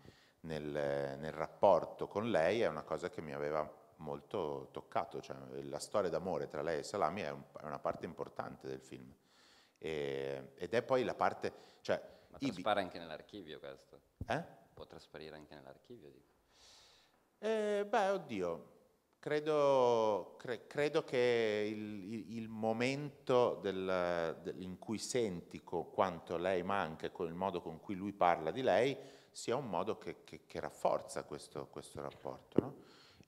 nel, nel, rapporto con lei è una cosa che mi aveva molto toccato, cioè, la storia d'amore tra lei e Salami è, un, è una parte importante del film. E, ed è poi la parte... Cioè, Ma traspare Ibi... anche nell'archivio questo? Eh? Può trasparire anche nell'archivio, dico. Eh, beh, oddio, Credo, cre, credo che il, il momento del, del, in cui senti quanto lei, manca, anche con il modo con cui lui parla di lei, sia un modo che, che, che rafforza questo, questo rapporto. No?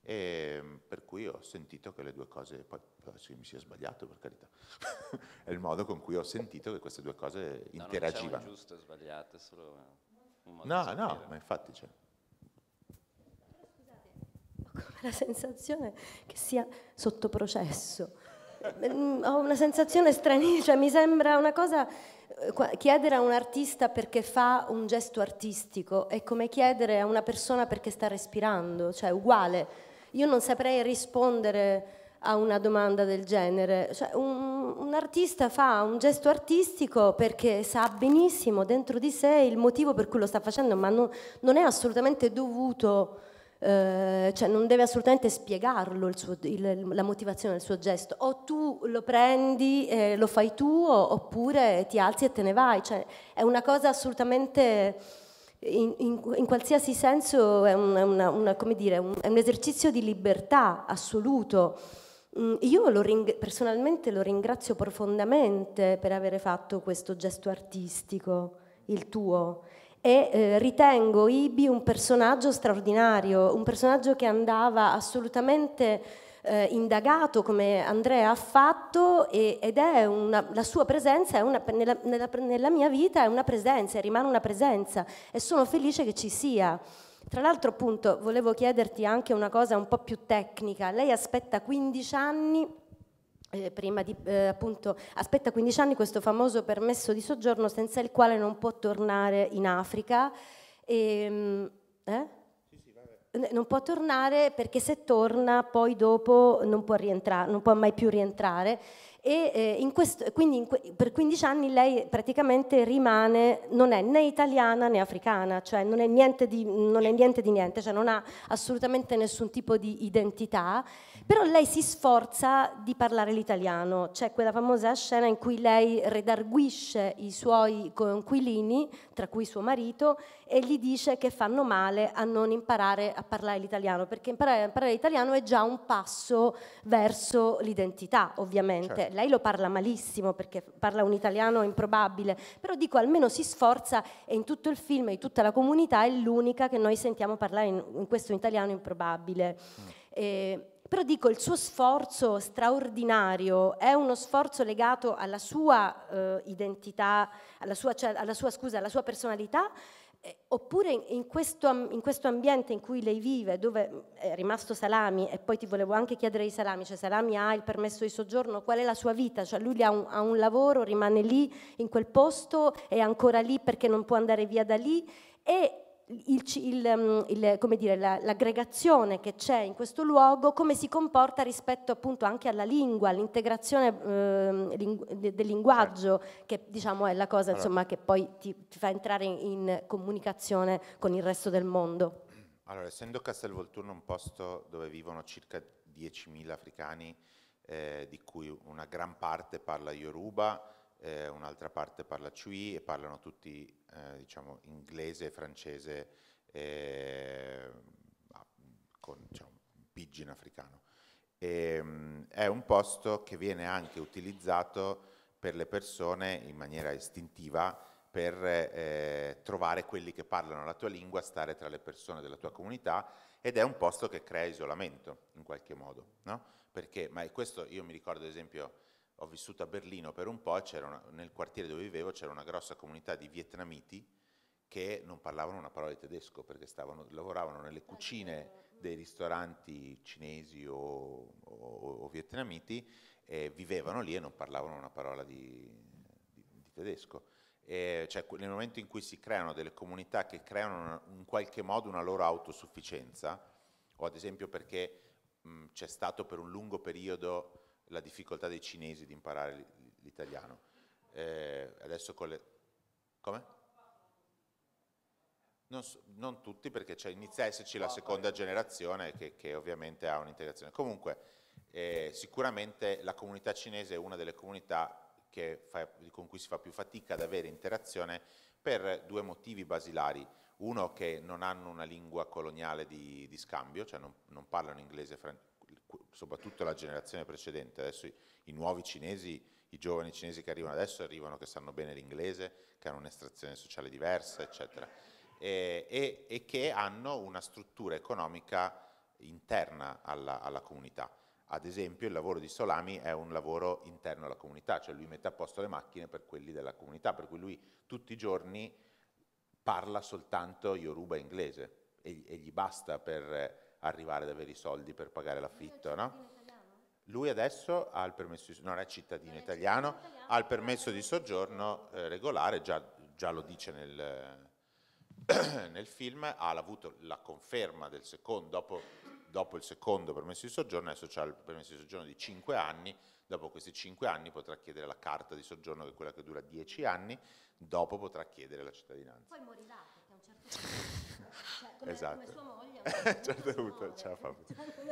E, ehm, per cui ho sentito che le due cose, poi se mi sia sbagliato per carità, è il modo con cui ho sentito che queste due cose interagivano. No, non c'è un giusto e sbagliato, è solo un modo No, no, ma infatti c'è. la sensazione che sia sotto processo. Mm, ho una sensazione stranissima, cioè mi sembra una cosa eh, chiedere a un artista perché fa un gesto artistico è come chiedere a una persona perché sta respirando, cioè uguale. Io non saprei rispondere a una domanda del genere. Cioè, un, un, artista fa un gesto artistico perché sa benissimo dentro di sé il motivo per cui lo sta facendo, ma non, non è assolutamente dovuto eh, cioè non deve assolutamente spiegarlo il suo, il, la motivazione del suo gesto, o tu lo prendi, e lo fai tu, oppure ti alzi e te ne vai, cioè è una cosa assolutamente... In, in, in, qualsiasi senso è un, è una, una, dire, un, è un esercizio di libertà assoluto. Mm, io lo ring- personalmente lo ringrazio profondamente per avere fatto questo gesto artistico, il tuo, e eh, ritengo Ibi un personaggio straordinario, un personaggio che andava assolutamente eh, indagato come Andrea ha fatto e, ed è una, la sua presenza una, nella, nella, nella mia vita è una presenza, rimane una presenza e sono felice che ci sia. Tra l'altro appunto volevo chiederti anche una cosa un po' più tecnica, lei aspetta 15 anni eh, prima di, eh, appunto, aspetta 15 anni questo famoso permesso di soggiorno senza il quale non può tornare in Africa. E, ehm, eh? non può tornare perché se torna poi dopo non può, rientrare, non può mai più rientrare. E, eh, in questo, quindi in per 15 anni lei praticamente rimane, non è né italiana né africana, cioè non è niente di non è niente, di niente cioè non ha assolutamente nessun tipo di identità. Però lei si sforza di parlare l'italiano, c'è quella famosa scena in cui lei redarguisce i suoi coinquilini, tra cui suo marito, e gli dice che fanno male a non imparare a parlare l'italiano, perché imparare a parlare l'italiano è già un passo verso l'identità, ovviamente. Certo. Lei lo parla malissimo perché parla un italiano improbabile, però dico almeno si sforza e in tutto il film, in tutta la comunità, è l'unica che noi sentiamo parlare in, in questo italiano improbabile. Mm. E, però dico il suo sforzo straordinario è uno sforzo legato alla sua eh, identità, alla sua, cioè, alla sua, scusa, alla sua personalità, eh, oppure in questo, in questo, ambiente in cui lei vive, dove eh, è rimasto Salami, e poi ti volevo anche chiedere i Salami, cioè Salami ha il permesso di soggiorno, qual è la sua vita? Cioè lui ha un, ha un lavoro, rimane lì in quel posto, è ancora lì perché non può andare via da lì e Mm, l'aggregazione che c'è in questo luogo, come si comporta rispetto appunto anche alla lingua, all'integrazione eh, ling del linguaggio, certo. che diciamo è la cosa insomma, che poi ti, ti fa entrare in, in, comunicazione con il resto del mondo. Allora, essendo Castelvolturno un posto dove vivono circa 10.000 africani, eh, di cui una gran parte parla Yoruba, eh, un'altra parte parla CUI e parlano tutti eh, diciamo, inglese e francese eh, ah, con diciamo, pidgin africano. E, ehm, mh, è un posto che viene anche utilizzato per le persone in maniera istintiva per eh, trovare quelli che parlano la tua lingua, stare tra le persone della tua comunità ed è un posto che crea isolamento in qualche modo, no? Perché, ma questo io mi ricordo ad esempio ho vissuto a Berlino per un po' una, nel quartiere dove vivevo c'era una grossa comunità di vietnamiti che non parlavano una parola di tedesco perché stavano, lavoravano nelle ah, cucine mm. dei ristoranti cinesi o, o, o vietnamiti e vivevano lì e non parlavano una parola di, di, di tedesco. E cioè, nel momento in cui si creano delle comunità che creano una, in qualche modo una loro autosufficienza, o ad esempio perché c'è stato per un lungo periodo la difficoltà dei cinesi di imparare l'italiano. Eh, adesso con le... Come? Non, so, non tutti perché c'è inizia a esserci la seconda generazione che, che ovviamente ha un'integrazione. Comunque eh, sicuramente la comunità cinese è una delle comunità fa, con cui si fa più fatica ad avere interazione per due motivi basilari. Uno che non hanno una lingua coloniale di, di scambio, cioè non, non parlano inglese, e francese soprattutto la generazione precedente, adesso i, i, nuovi cinesi, i giovani cinesi che arrivano adesso arrivano che sanno bene l'inglese, che hanno un'estrazione sociale diversa, eccetera, e, e, e, che hanno una struttura economica interna alla, alla comunità. Ad esempio il lavoro di Solami è un lavoro interno alla comunità, cioè lui mette a posto le macchine per quelli della comunità, per cui lui tutti i giorni parla soltanto Yoruba inglese e, e gli basta per arrivare ad avere i soldi per pagare l'affitto, no? Lui adesso ha il permesso, non è cittadino italiano, ha il permesso di soggiorno eh, regolare, già, già, lo dice nel, nel film, ha avuto la conferma del secondo, dopo, dopo il secondo permesso di soggiorno, adesso ha il permesso di soggiorno di 5 anni, Dopo questi 5 anni potrà chiedere la carta di soggiorno, che è quella che dura 10 anni, dopo potrà chiedere la cittadinanza. Poi morirà, perché a un certo punto, cioè, come, esatto. Cioè, come sua moglie, certo certo punto, ciao Fabio.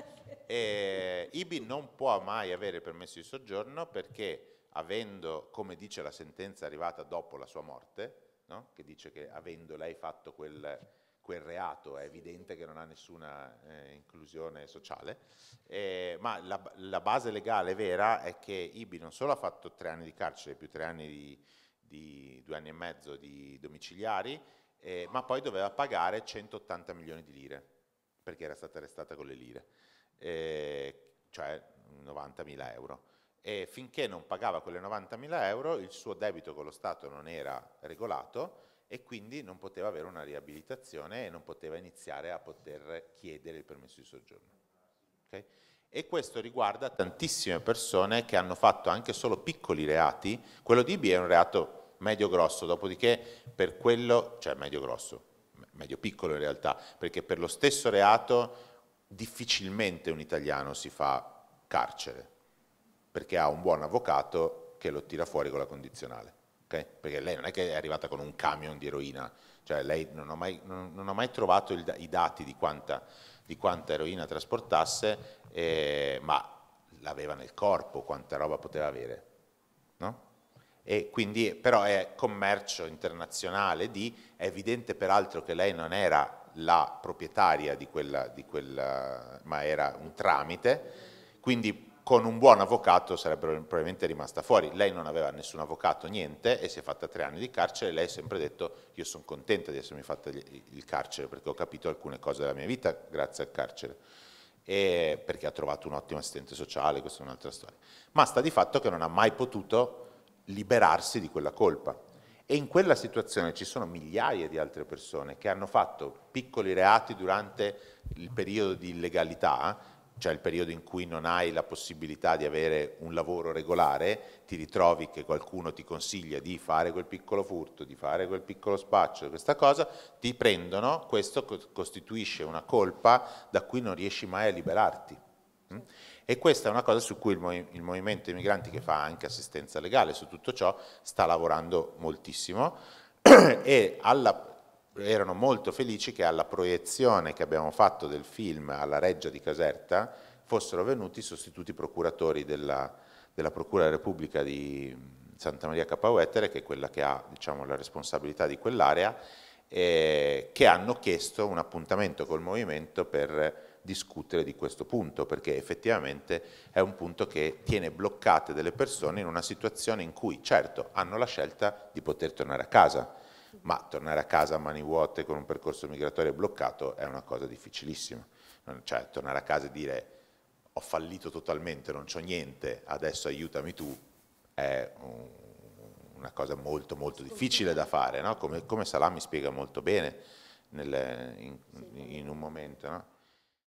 e, Ibi non può mai avere permesso di soggiorno perché avendo, come dice la sentenza arrivata dopo la sua morte, no? che dice che avendo lei fatto quel quel reato, è evidente che non ha nessuna eh, inclusione sociale, eh, ma la, la, base legale vera è che Ibi non solo ha fatto tre anni di carcere più tre anni di, di due anni e mezzo di domiciliari, eh, ma poi doveva pagare 180 milioni di lire, perché era stata arrestata con le lire, eh, cioè 90 mila euro. E finché non pagava quelle 90 mila euro il suo debito con lo Stato non era regolato e quindi non poteva avere una riabilitazione e non poteva iniziare a poter chiedere il permesso di soggiorno. Okay? E questo riguarda tantissime persone che hanno fatto anche solo piccoli reati, quello di IB è un reato medio grosso, dopodiché per quello, cioè medio grosso, medio piccolo in realtà, perché per lo stesso reato difficilmente un italiano si fa carcere, perché ha un buon avvocato che lo tira fuori con la condizionale okay? perché lei non è che è arrivata con un camion di eroina, cioè lei non ha mai, non, non ha mai trovato il, i dati di quanta, di quanta eroina trasportasse, eh, ma l'aveva nel corpo, quanta roba poteva avere. No? E quindi, però è commercio internazionale di, è evidente peraltro che lei non era la proprietaria di quella, di quella ma era un tramite, quindi con un buon avvocato sarebbero probabilmente rimasta fuori. Lei non aveva nessun avvocato, niente, e si è fatta tre anni di carcere. Lei ha sempre detto io sono contenta di essermi fatta il carcere perché ho capito alcune cose della mia vita grazie al carcere. E perché ha trovato un ottimo assistente sociale, questa è un'altra storia. Ma sta di fatto che non ha mai potuto liberarsi di quella colpa. E in quella situazione ci sono migliaia di altre persone che hanno fatto piccoli reati durante il periodo di illegalità cioè il periodo in cui non hai la possibilità di avere un lavoro regolare, ti ritrovi che qualcuno ti consiglia di fare quel piccolo furto, di fare quel piccolo spaccio, questa cosa, ti prendono, questo costituisce una colpa da cui non riesci mai a liberarti. Mm? E questa è una cosa su cui il, mov il movimento dei migranti che fa anche assistenza legale su tutto ciò sta lavorando moltissimo e alla erano molto felici che alla proiezione che abbiamo fatto del film alla Reggia di Caserta fossero venuti i sostituti procuratori della, della Procura della Repubblica di mm, Santa Maria Capauetere, che è quella che ha diciamo, la responsabilità di quell'area, eh, che hanno chiesto un appuntamento col movimento per discutere di questo punto, perché effettivamente è un punto che tiene bloccate delle persone in una situazione in cui certo hanno la scelta di poter tornare a casa, ma tornare a casa a mani vuote con un percorso migratorio bloccato è una cosa difficilissima. Cioè, tornare a casa e dire ho fallito totalmente, non c'ho niente, adesso aiutami tu, è un, una cosa molto molto difficile da fare, no? come, come Salà mi spiega molto bene nel, in, in, un momento. No?